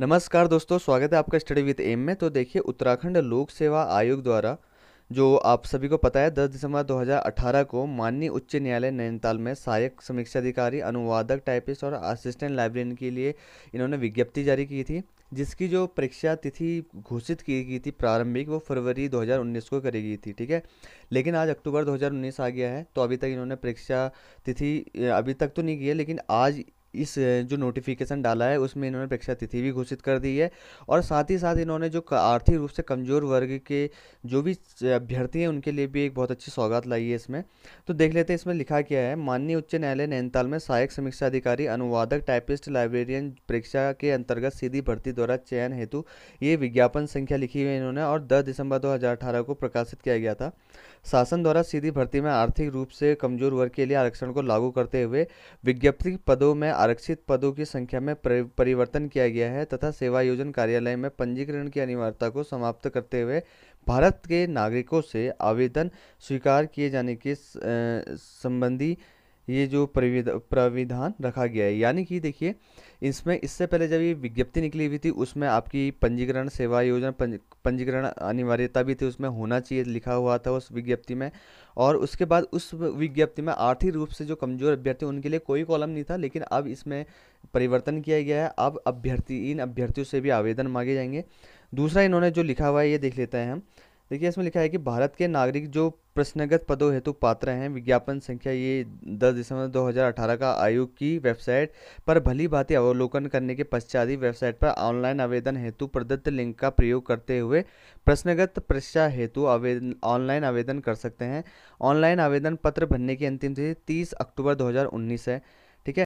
नमस्कार दोस्तों स्वागत है आपका स्टडी विद एम में तो देखिए उत्तराखंड लोक सेवा आयोग द्वारा जो आप सभी को पता है 10 दिसंबर 2018 को माननीय उच्च न्यायालय नैनीताल में सहायक समीक्षा अधिकारी अनुवादक टाइपिस्ट और असिस्टेंट लाइब्रेरियन के लिए इन्होंने विज्ञप्ति जारी की थी जिसकी जो परीक्षा तिथि घोषित की गई थी प्रारंभिक वो फरवरी 2019 को करी गई थी ठीक है लेकिन आज अक्टूबर 2019 आ गया है तो अभी तक इन्होंने परीक्षा तिथि अभी तक तो नहीं की है लेकिन आज इस जो नोटिफिकेशन डाला है उसमें इन्होंने परीक्षा तिथि भी घोषित कर दी है और साथ ही साथ इन्होंने जो आर्थिक रूप से कमज़ोर वर्ग के जो भी अभ्यर्थी हैं उनके लिए भी एक बहुत अच्छी सौगात लाई है इसमें तो देख लेते हैं इसमें लिखा क्या है माननीय उच्च न्यायालय नैनीताल में सहायक समीक्षा अधिकारी अनुवादक टाइपिस्ट लाइब्रेरियन परीक्षा के अंतर्गत सीधी भर्ती द्वारा चयन हेतु ये विज्ञापन संख्या लिखी हुई है इन्होंने और दस दिसंबर दो को प्रकाशित किया गया था शासन द्वारा सीधी भर्ती में आर्थिक रूप से कमजोर वर्ग के लिए आरक्षण को लागू करते हुए विज्ञप्ति पदों में आरक्षित पदों की संख्या में परिवर्तन किया गया है तथा सेवायोजन कार्यालय में पंजीकरण की अनिवार्यता को समाप्त करते हुए भारत के नागरिकों से आवेदन स्वीकार किए जाने के संबंधी ये जो प्राविधान रखा गया है यानी कि देखिए इसमें इससे पहले जब ये विज्ञप्ति निकली हुई थी उसमें आपकी पंजीकरण सेवा योजना पंजीकरण अनिवार्यता भी थी उसमें होना चाहिए लिखा हुआ था उस विज्ञप्ति में और उसके बाद उस विज्ञप्ति में आर्थिक रूप से जो कमज़ोर अभ्यर्थी उनके लिए कोई कॉलम नहीं था लेकिन अब इसमें परिवर्तन किया गया है अब अभ्यर्थी इन अभ्यर्थियों से भी आवेदन मांगे जाएंगे दूसरा इन्होंने जो लिखा हुआ है ये देख लेते हैं हम देखिए इसमें लिखा है कि भारत के नागरिक जो प्रश्नगत पदों हेतु पात्र हैं विज्ञापन संख्या ये 10 दिसंबर 2018 का आयोग की वेबसाइट पर भली भांति अवलोकन करने के पश्चात ही वेबसाइट पर ऑनलाइन आवेदन हेतु प्रदत्त लिंक का प्रयोग करते हुए प्रश्नगत परीक्षा हेतु आवेदन ऑनलाइन आवेदन कर सकते हैं ऑनलाइन आवेदन पत्र भरने की अंतिम तिथि तीस अक्टूबर दो है ठीक है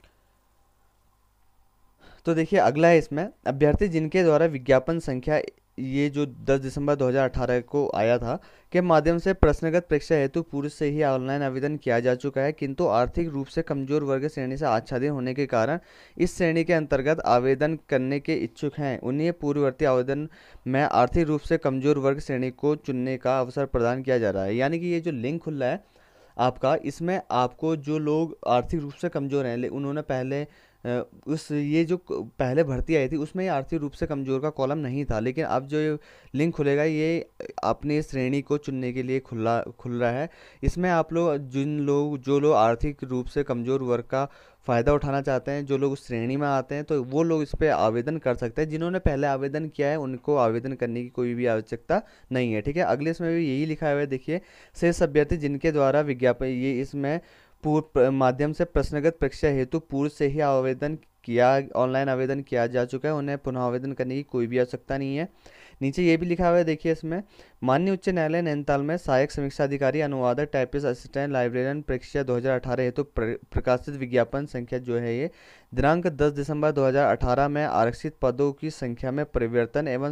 तो देखिए अगला है इसमें अभ्यर्थी जिनके द्वारा विज्ञापन संख्या ये जो 10 दिसंबर 2018 को आया था के माध्यम से प्रश्नगत परीक्षा हेतु पूर्व से ही ऑनलाइन आवेदन किया जा चुका है किंतु आर्थिक रूप से कमजोर वर्ग श्रेणी से आच्छादित होने के कारण इस श्रेणी के अंतर्गत आवेदन करने के इच्छुक हैं उन्हें पूर्ववर्ती आवेदन में आर्थिक रूप से कमजोर वर्ग श्रेणी को चुनने का अवसर प्रदान किया जा रहा है यानी कि ये जो लिंक खुला है आपका इसमें आपको जो लोग आर्थिक रूप से कमज़ोर हैं उन्होंने पहले उस ये जो पहले भर्ती आई थी उसमें आर्थिक रूप से कमज़ोर का कॉलम नहीं था लेकिन अब जो ये लिंक खुलेगा ये अपने श्रेणी को चुनने के लिए खुला खुल रहा है इसमें आप लोग जिन लोग जो लोग आर्थिक रूप से कमज़ोर वर्ग का फ़ायदा उठाना चाहते हैं जो लोग उस श्रेणी में आते हैं तो वो लोग इस पर आवेदन कर सकते हैं जिन्होंने पहले आवेदन किया है उनको आवेदन करने की कोई भी आवश्यकता नहीं है ठीक है अगले इसमें भी यही लिखा हुआ है देखिए शेष अभ्यर्थी जिनके द्वारा विज्ञापन ये इसमें पूर्व माध्यम से प्रश्नगत परीक्षा हेतु पूर्व से ही आवेदन किया ऑनलाइन आवेदन किया जा चुका है उन्हें पुनः आवेदन करने की कोई भी आवश्यकता नहीं है नीचे ये भी लिखा हुआ है देखिए इसमें माननीय उच्च न्यायालय नैनीताल में सहायक समीक्षा अधिकारी अनुवादक टाइपिस असिस्टेंट लाइब्रेरियन परीक्षा 2018 हेतु तो प्रकाशित विज्ञापन संख्या जो है ये दिनांक 10 दिसंबर 2018 में आरक्षित पदों की संख्या में परिवर्तन एवं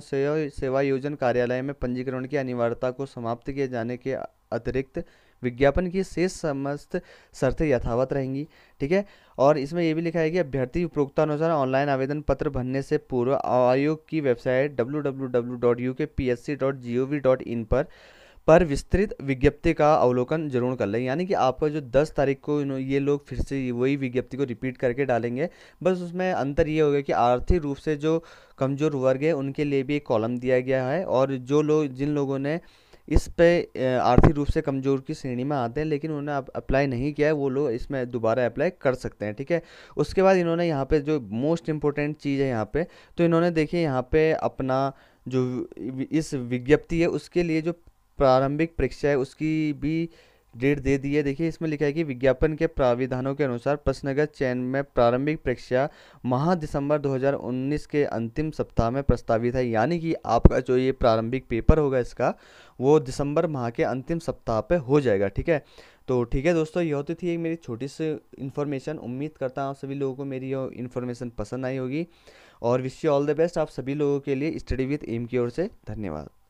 सेवा योजन कार्यालय में पंजीकरण की अनिवार्यता को समाप्त किए जाने के अतिरिक्त विज्ञापन की शेष समस्त शर्तें यथावत रहेंगी ठीक है और इसमें यह भी लिखा है कि अभ्यर्थी उपरोक्तानुसार ऑनलाइन आवेदन पत्र भरने से पूर्व आयोग की वेबसाइट डब्ल्यू पर पर विस्तृत विज्ञप्ति का अवलोकन जरूर कर लें यानी कि आपका जो 10 तारीख को ये लोग फिर से वही विज्ञप्ति को रिपीट करके डालेंगे बस उसमें अंतर ये होगा कि आर्थिक रूप से जो कमज़ोर वर्ग है उनके लिए भी एक कॉलम दिया गया है और जो लोग जिन लोगों ने इस पे आर्थिक रूप से कमज़ोर की श्रेणी में आते हैं लेकिन उन्होंने अप्लाई नहीं किया है वो लोग इसमें दोबारा अप्लाई कर सकते हैं ठीक है उसके बाद इन्होंने यहाँ पे जो मोस्ट इम्पोर्टेंट चीज़ है यहाँ पे तो इन्होंने देखिए यहाँ पे अपना जो इस विज्ञप्ति है उसके लिए जो प्रारंभिक परीक्षा है उसकी भी डेट दे दी है देखिए इसमें लिखा है कि विज्ञापन के प्राविधानों के अनुसार प्रश्नगत चयन में प्रारंभिक परीक्षा माह दिसंबर 2019 के अंतिम सप्ताह में प्रस्तावित है यानी कि आपका जो ये प्रारंभिक पेपर होगा इसका वो दिसंबर माह के अंतिम सप्ताह पे हो जाएगा ठीक है तो ठीक है दोस्तों ये होती थी एक मेरी छोटी सी इन्फॉर्मेशन उम्मीद करता हूँ सभी लोगों को मेरी ये इन्फॉर्मेशन पसंद आई होगी और wish you all the best आप सभी लोगों के लिए स्टडी विथ एम की ओर से धन्यवाद